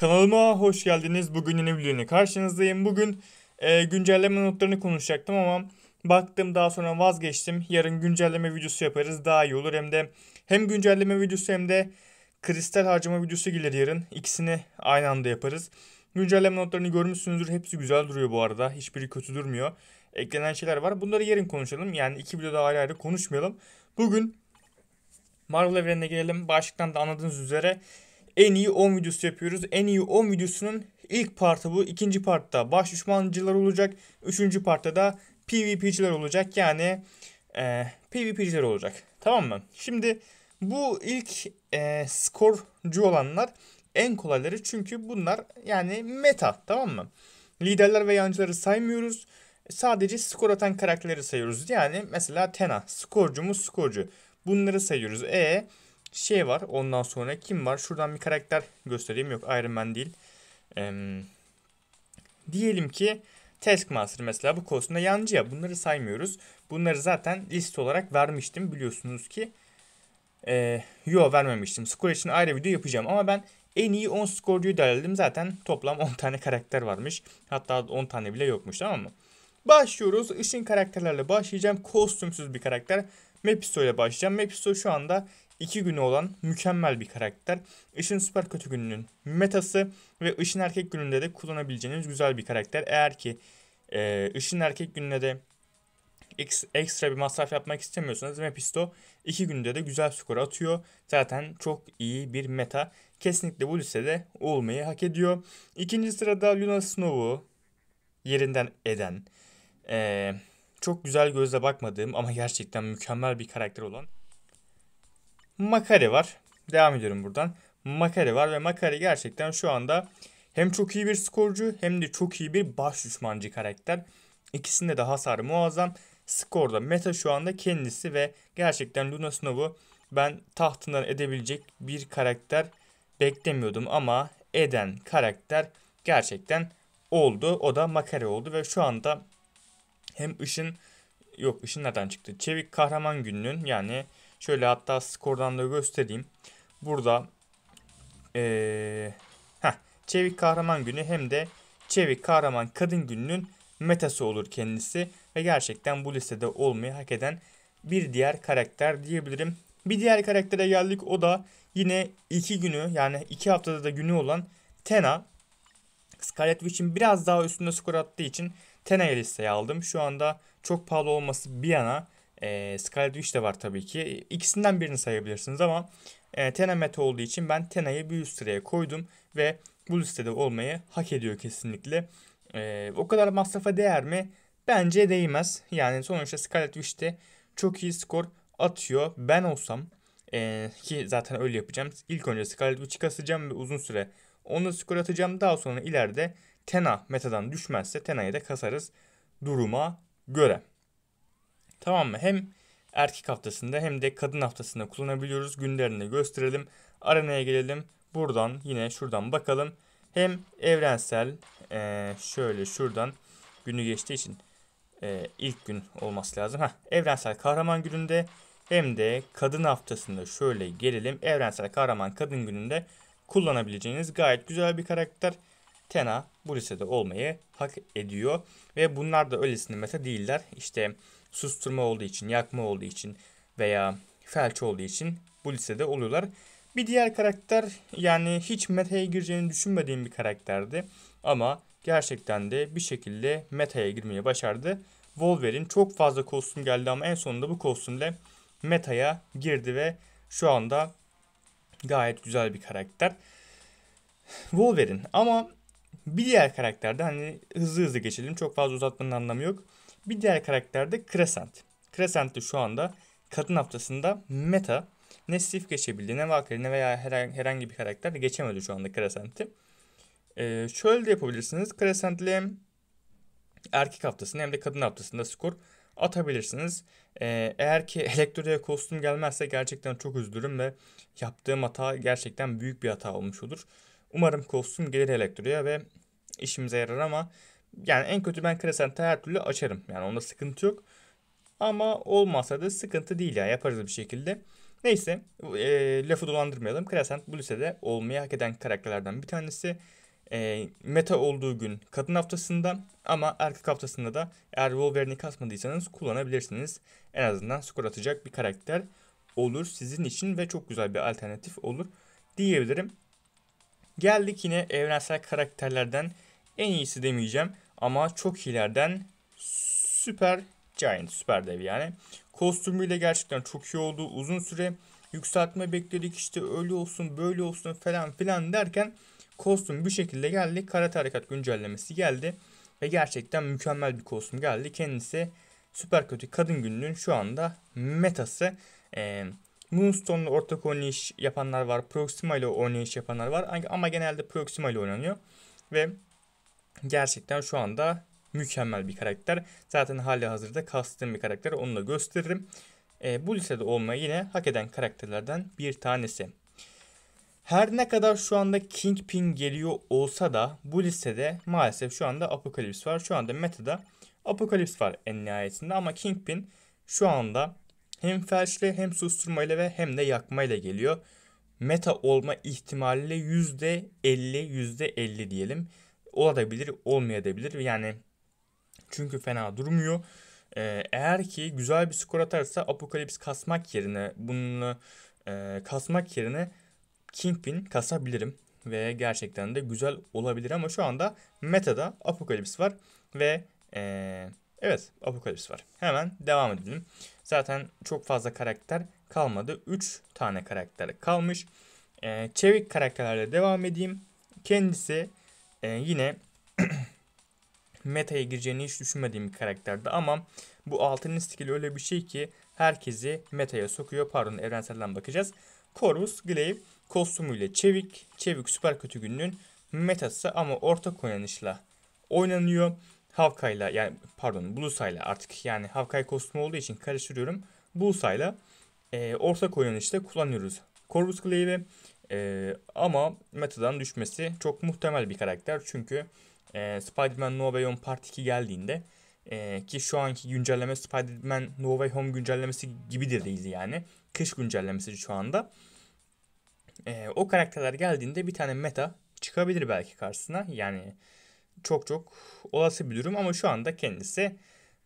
Kanalıma hoş geldiniz. Bugün yeni videoyla karşınızdayım. Bugün e, güncelleme notlarını konuşacaktım ama baktım daha sonra vazgeçtim. Yarın güncelleme videosu yaparız daha iyi olur. Hem de hem güncelleme videosu hem de kristal harcama videosu gelir yarın. İkisini aynı anda yaparız. Güncelleme notlarını görmüşsünüzdür. Hepsi güzel duruyor bu arada. Hiçbiri kötü durmuyor. Eklenen şeyler var. Bunları yarın konuşalım. Yani iki videoda ayrı ayrı konuşmayalım. Bugün Marvel evrenine gelelim. Başlıktan da anladığınız üzere en iyi 10 videosu yapıyoruz. En iyi 10 videosunun ilk partı bu. ikinci partta baş düşmancılar olacak. Üçüncü partta da PvP'ciler olacak. Yani e, PvP'ciler olacak. Tamam mı? Şimdi bu ilk e, skorcu olanlar en kolayları çünkü bunlar yani meta tamam mı? Liderler ve yancıları saymıyoruz. Sadece skor atan karakterleri sayıyoruz. Yani mesela Tena skorcu mu skorcu. Bunları sayıyoruz. E şey var. Ondan sonra kim var? Şuradan bir karakter göstereyim. Yok Iron Man değil. Ee, diyelim ki Taskmaster mesela bu konusunda yancı ya. Bunları saymıyoruz. Bunları zaten liste olarak vermiştim. Biliyorsunuz ki ee, yo vermemiştim. Skor için ayrı video yapacağım ama ben en iyi 10 skorcuyu derledim. Zaten toplam 10 tane karakter varmış. Hatta 10 tane bile yokmuş tamam mı? Başlıyoruz. Işın karakterlerle başlayacağım. Kostümsüz bir karakter. Mephisto ile başlayacağım. Mephisto şu anda iki günü olan mükemmel bir karakter. Işın süper kötü gününün metası ve Işın erkek gününde de kullanabileceğiniz güzel bir karakter. Eğer ki e, Işın erkek gününde de ekstra bir masraf yapmak istemiyorsanız Mephisto 2 günde de güzel skor atıyor. Zaten çok iyi bir meta. Kesinlikle bu listede olmayı hak ediyor. İkinci sırada Luna Snow'u yerinden eden, ee, çok güzel gözle bakmadığım ama gerçekten mükemmel bir karakter olan Makare var. Devam ediyorum buradan. Makare var ve Makare gerçekten şu anda hem çok iyi bir skorcu hem de çok iyi bir baş düşmancı karakter. İkisinde de hasar muazzam. Skorda meta şu anda kendisi ve gerçekten Luna Snow'u ben tahtından edebilecek bir karakter beklemiyordum ama eden karakter gerçekten oldu. O da Makare oldu ve şu anda hem ışın yok ışın nereden çıktı? Çevik Kahraman Günü'nün yani Şöyle hatta skordan da göstereyim. Burada ee, heh, Çevik Kahraman Günü hem de Çevik Kahraman Kadın Günü'nün metası olur kendisi. Ve gerçekten bu listede olmayı hak eden bir diğer karakter diyebilirim. Bir diğer karaktere geldik o da yine iki günü yani iki haftada da günü olan Tena. Scarlet Witch'in biraz daha üstünde skor attığı için Tena'yı listeye aldım. Şu anda çok pahalı olması bir yana e, ee, Scarlet Witch de var tabii ki. İkisinden birini sayabilirsiniz ama e, Tena meta olduğu için ben Tena'yı bir üst sıraya koydum ve bu listede olmayı hak ediyor kesinlikle. E, o kadar masrafa değer mi? Bence değmez. Yani sonuçta Scarlet Witch de çok iyi skor atıyor. Ben olsam e, ki zaten öyle yapacağım. İlk önce Scarlet Witch'i kasacağım ve uzun süre onu skor atacağım. Daha sonra ileride Tena metadan düşmezse Tena'yı da kasarız duruma göre. Tamam mı? Hem erkek haftasında hem de kadın haftasında kullanabiliyoruz. Günlerini gösterelim. Arena'ya gelelim. Buradan yine şuradan bakalım. Hem evrensel e, şöyle şuradan günü geçtiği için e, ilk gün olması lazım. Heh, evrensel kahraman gününde hem de kadın haftasında şöyle gelelim. Evrensel kahraman kadın gününde kullanabileceğiniz gayet güzel bir karakter. Tena bu lisede olmayı hak ediyor. Ve bunlar da öylesine meta değiller. İşte susturma olduğu için, yakma olduğu için veya felç olduğu için bu listede oluyorlar. Bir diğer karakter yani hiç meta'ya gireceğini düşünmediğim bir karakterdi. Ama gerçekten de bir şekilde meta'ya girmeye başardı. Wolverine çok fazla kostüm geldi ama en sonunda bu kostümle meta'ya girdi ve şu anda gayet güzel bir karakter. Wolverine ama bir diğer karakterde hani hızlı hızlı geçelim çok fazla uzatmanın anlamı yok. Bir diğer karakter de Crescent. Crescent de şu anda kadın haftasında meta ne sif geçebildi ne Valkyrie ne veya herhangi bir karakter de geçemedi şu anda Crescent'i. Ee, şöyle de yapabilirsiniz. crescent ile erkek haftasında hem de kadın haftasında skor atabilirsiniz. Ee, eğer ki elektroya kostüm gelmezse gerçekten çok üzülürüm ve yaptığım hata gerçekten büyük bir hata olmuş olur. Umarım kostüm gelir elektroya ve işimize yarar ama yani en kötü ben Crescent'i her türlü açarım. Yani onda sıkıntı yok. Ama olmasa da sıkıntı değil ya. Yani. Yaparız bir şekilde. Neyse e, lafı dolandırmayalım. Crescent bu lisede olmayı hak eden karakterlerden bir tanesi. E, meta olduğu gün kadın haftasında ama erkek haftasında da eğer Wolverine'i kasmadıysanız kullanabilirsiniz. En azından skor atacak bir karakter olur sizin için ve çok güzel bir alternatif olur diyebilirim. Geldik yine evrensel karakterlerden en iyisi demeyeceğim ama çok iyilerden süper giant, süper dev yani. Kostümüyle gerçekten çok iyi oldu. Uzun süre yükseltme bekledik işte öyle olsun böyle olsun falan filan derken kostüm bir şekilde geldi. Karate harekat güncellemesi geldi. Ve gerçekten mükemmel bir kostüm geldi. Kendisi Süper Kötü Kadın günlüğün şu anda metası. Ee, ile ortak oynayış yapanlar var. Proxima ile oynayış yapanlar var. Ama genelde Proxima ile oynanıyor. Ve gerçekten şu anda mükemmel bir karakter. Zaten hali hazırda kastığım bir karakter onu da gösteririm. E, bu lisede olmayı yine hak eden karakterlerden bir tanesi. Her ne kadar şu anda Kingpin geliyor olsa da bu listede maalesef şu anda Apokalips var. Şu anda metada Apokalips var en nihayetinde ama Kingpin şu anda hem felçle hem susturmayla ve hem de yakmayla geliyor. Meta olma ihtimaliyle %50 %50 diyelim olabilir olmayabilir. Yani çünkü fena durmuyor. Ee, eğer ki güzel bir skor atarsa Apokalips kasmak yerine bunu e, kasmak yerine Kingpin kasabilirim. Ve gerçekten de güzel olabilir ama şu anda metada Apokalips var. Ve e, evet Apokalips var. Hemen devam edelim. Zaten çok fazla karakter kalmadı. 3 tane karakter kalmış. E, çevik karakterlerle devam edeyim. Kendisi e, yine meta'ya gireceğini hiç düşünmediğim bir karakterdi ama bu altının skill'i öyle bir şey ki herkesi meta'ya sokuyor. Pardon evrenselden bakacağız. Corvus Glaive kostümüyle çevik, çevik süper kötü günlüğün metası ama orta oynanışla oynanıyor. Havkayla yani pardon Bullseye'la artık yani Havkay kostümü olduğu için karıştırıyorum. Bullseye'la e, ortak oynanışta kullanıyoruz. Corvus Glaive'i e, ama metadan düşmesi çok muhtemel bir karakter. Çünkü e, Spider-Man No Way Home Part 2 geldiğinde e, ki şu anki güncelleme Spider-Man No Way Home güncellemesi gibi de değil yani. Kış güncellemesi şu anda. E, o karakterler geldiğinde bir tane meta çıkabilir belki karşısına. Yani çok çok olası bir durum ama şu anda kendisi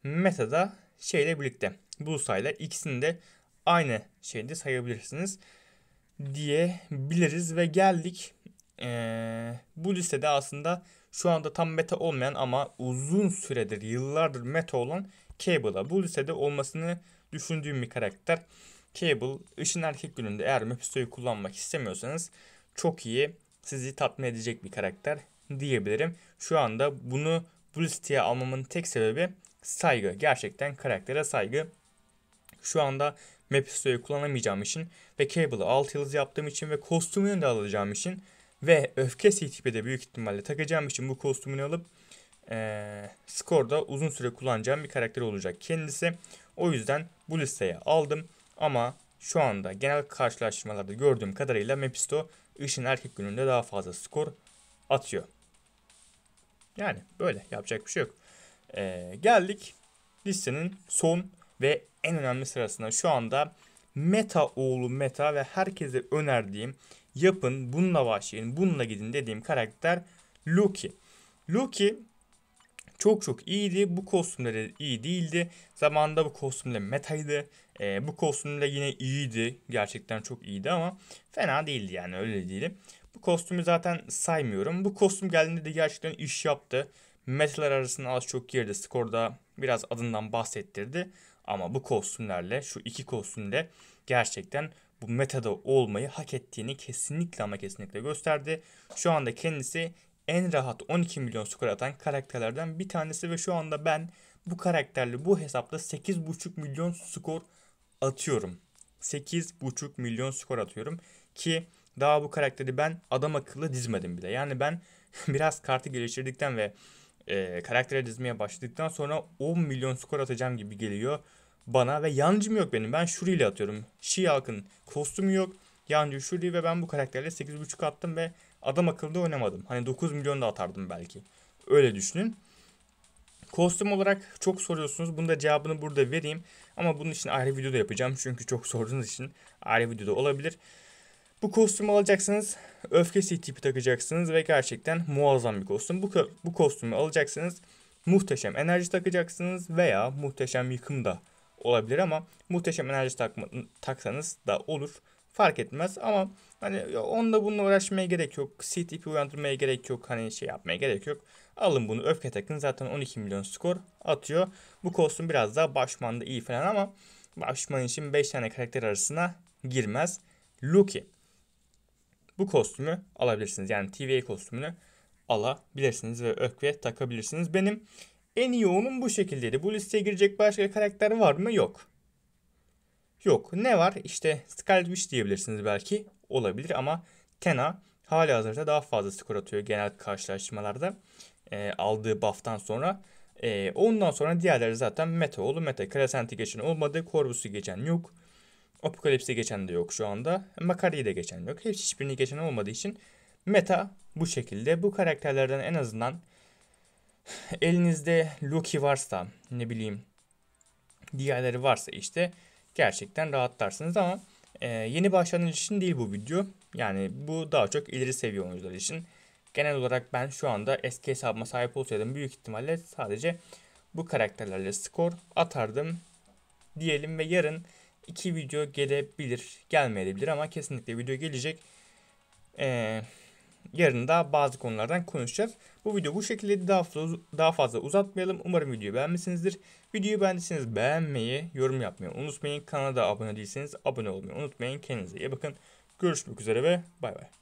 metada şeyle birlikte bu Bullseye'la ikisini de aynı şeyde sayabilirsiniz diyebiliriz ve geldik ee, bu listede aslında şu anda tam meta olmayan ama uzun süredir yıllardır meta olan Cable'a bu listede olmasını düşündüğüm bir karakter. Cable işin erkek gününde eğer Mephisto'yu kullanmak istemiyorsanız çok iyi sizi tatmin edecek bir karakter diyebilirim. Şu anda bunu bu listeye almamın tek sebebi saygı. Gerçekten karaktere saygı. Şu anda Mephisto'yu kullanamayacağım için ve Cable'ı 6 yıldız yaptığım için ve kostümünü de alacağım için ve öfke CTP'de büyük ihtimalle takacağım için bu kostümünü alıp ee, skorda uzun süre kullanacağım bir karakter olacak kendisi. O yüzden bu listeye aldım ama şu anda genel karşılaştırmalarda gördüğüm kadarıyla Mephisto ışın erkek gününde daha fazla skor atıyor. Yani böyle yapacak bir şey yok. Ee, geldik listenin son ve en önemli sırasına şu anda Meta oğlu Meta ve herkese önerdiğim yapın bununla başlayın bununla gidin dediğim karakter Loki. Loki çok çok iyiydi. Bu kostümleri iyi değildi. Zamanında bu kostümle metaydı. E, bu kostümle yine iyiydi. Gerçekten çok iyiydi ama fena değildi yani öyle değilim. Bu kostümü zaten saymıyorum. Bu kostüm geldiğinde de gerçekten iş yaptı. Metalar arasında az çok girdi. Skorda biraz adından bahsettirdi. Ama bu kostümlerle şu iki kostümle gerçekten bu metada olmayı hak ettiğini kesinlikle ama kesinlikle gösterdi. Şu anda kendisi en rahat 12 milyon skor atan karakterlerden bir tanesi ve şu anda ben bu karakterle bu hesapta 8,5 milyon skor atıyorum. 8,5 milyon skor atıyorum ki daha bu karakteri ben adam akıllı dizmedim bile. Yani ben biraz kartı geliştirdikten ve e, karaktere dizmeye başladıktan sonra 10 milyon skor atacağım gibi geliyor bana ve yancım yok benim. Ben Shuri ile atıyorum. She-Hulk'ın kostümü yok. Yancı Shuri ve ben bu karakterle 8.5 attım ve adam akıllı oynamadım. Hani 9 milyon da atardım belki. Öyle düşünün. Kostüm olarak çok soruyorsunuz. Bunun da cevabını burada vereyim. Ama bunun için ayrı video da yapacağım. Çünkü çok sorduğunuz için ayrı videoda olabilir. Bu kostümü alacaksınız. Öfkesi tipi takacaksınız ve gerçekten muazzam bir kostüm. Bu, bu kostümü alacaksınız. Muhteşem enerji takacaksınız veya muhteşem yıkımda olabilir ama muhteşem enerji takma, taksanız da olur. Fark etmez ama hani onda bununla uğraşmaya gerek yok. CTP uyandırmaya gerek yok. Hani şey yapmaya gerek yok. Alın bunu öfke takın. Zaten 12 milyon skor atıyor. Bu kostüm biraz daha başmanda iyi falan ama başman için 5 tane karakter arasına girmez. Lucky. Bu kostümü alabilirsiniz. Yani TVA kostümünü alabilirsiniz ve öfke takabilirsiniz. Benim en iyi onun bu şekildeydi. Bu listeye girecek başka karakter var mı? Yok. Yok. Ne var? İşte Scarlet Witch diyebilirsiniz belki. Olabilir ama Tena hala hazırda daha fazla skor atıyor genel karşılaştırmalarda E, ee, aldığı buff'tan sonra. E, ondan sonra diğerleri zaten meta oldu. Meta Crescent'i geçen olmadı. Corvus'u geçen yok. Apokalips'i geçen de yok şu anda. Makari'yi de geçen yok. Hepsi hiçbirini geçen olmadığı için meta bu şekilde. Bu karakterlerden en azından elinizde Loki varsa ne bileyim diğerleri varsa işte gerçekten rahatlarsınız ama e, yeni başlangıç için değil bu video. Yani bu daha çok ileri seviye oyuncular için. Genel olarak ben şu anda eski hesabıma sahip olsaydım büyük ihtimalle sadece bu karakterlerle skor atardım diyelim ve yarın iki video gelebilir gelmeyebilir ama kesinlikle video gelecek. Eee yarın da bazı konulardan konuşacağız. Bu video bu şekilde daha fazla, daha fazla uzatmayalım. Umarım videoyu beğenmişsinizdir. Videoyu beğendiyseniz beğenmeyi, yorum yapmayı unutmayın. Kanala da abone değilseniz abone olmayı unutmayın. Kendinize iyi bakın. Görüşmek üzere ve bay bay.